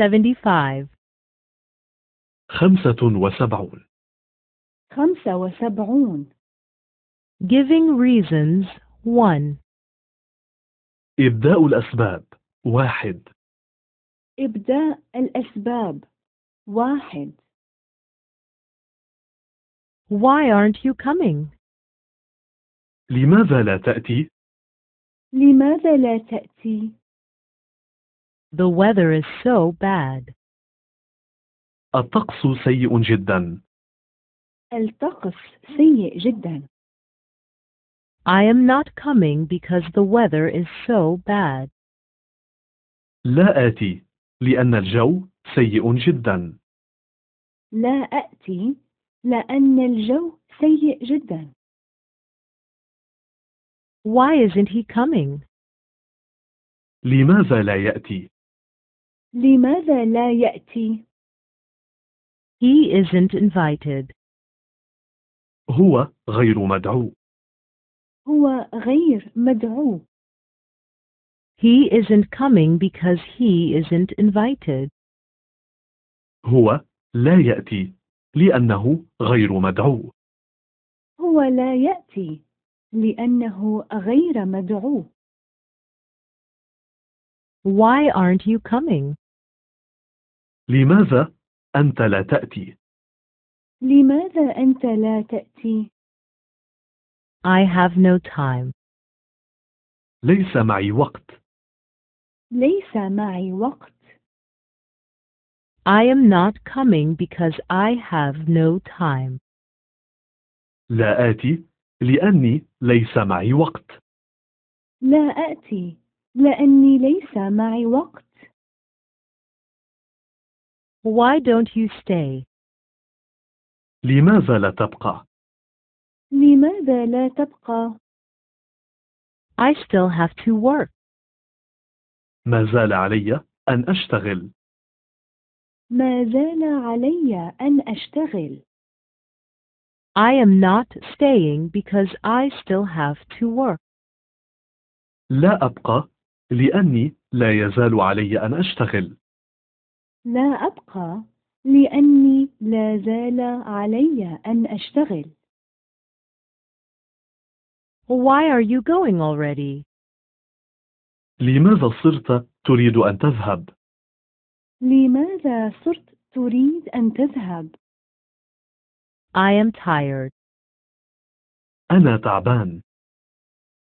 75 خمسة وسبعون خمسة وسبعون Giving reasons 1 إبداء الأسباب واحد إبداء الأسباب واحد Why aren't you coming? لماذا لا تأتي؟ لماذا لا تأتي؟ The weather is so bad. الطقس سيء جدا. الطقس سيء جدا. I am not coming because the weather is so bad. لا آتي لأن الجو سيء جدا. لا آتي لأن الجو سيء جدا. Why isn't he coming? لماذا لا يأتي؟ لماذا لا يأتي؟ لماذا لا يأتي؟ He isn't invited. هو غير مدعو. هو غير مدعو. He isn't coming because he isn't invited. هو لا يأتي لأنه غير مدعو. هو لا يأتي لأنه غير مدعو. Why aren't you coming? لماذا أنت لا تأتي؟ لماذا أنت لا تأتي؟ I have no time. ليس معي وقت. ليس معي وقت. I am not coming because I have no time. لا آتي لأني ليس معي وقت. لا آتي لأني ليس معي وقت. Why don't you stay? لماذا لا تبقى؟ لماذا لا تبقى؟ I still have to work. ما زال علي أن أشتغل. ما زال علي أن أشتغل. I am not staying because I still have to work. لا أبقى لأني لا يزال علي أن أشتغل. لا أبقى لأني لا زال علي أن أشتغل. Why are you going already? لماذا صرت تريد أن تذهب؟ لماذا صرت تريد أن تذهب؟ I am tired. أنا تعبان.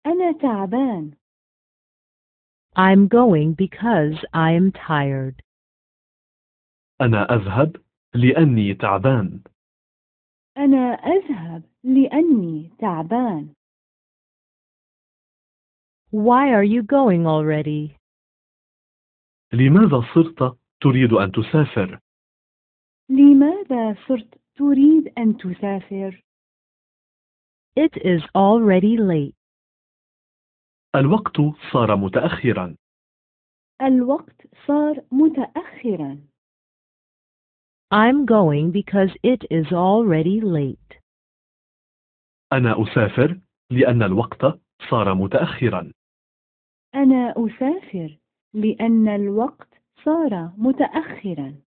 أنا تعبان. I'm going because I am tired. أنا أذهب لأني تعبان. أنا أذهب لأني تعبان. Why are you going already? لماذا صرت تريد أن تسافر؟ لماذا صرت تريد أن تسافر؟ It is already late. الوقت صار متأخرا. الوقت صار متأخرا. I'm going because it is already late. أنا أسافر لأن الوقت صار متأخرا. أنا أسافر لأن الوقت صار متأخرا.